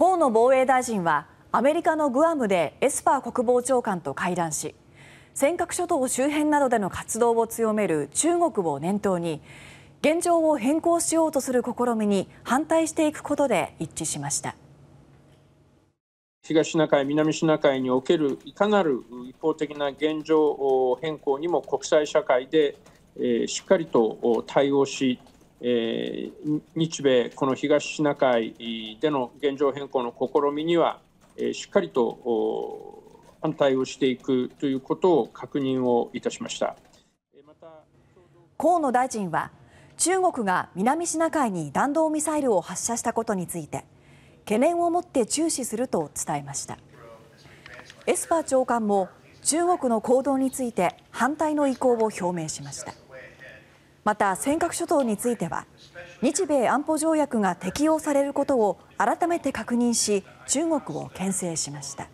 河野防衛大臣はアメリカのグアムでエスパー国防長官と会談し尖閣諸島周辺などでの活動を強める中国を念頭に現状を変更しようとする試みに反対していくことで一致しました東シナ海、南シナ海におけるいかなる一方的な現状変更にも国際社会でしっかりと対応しえー、日米、この東シナ海での現状変更の試みには、えー、しっかりと反対をしていくということを確認をいたしました。河野大臣は中国が南シナ海に弾道ミサイルを発射したことについて懸念を持って注視すると伝えましたエスパー長官も中国の行動について反対の意向を表明しました。また、尖閣諸島については日米安保条約が適用されることを改めて確認し中国をけん制しました。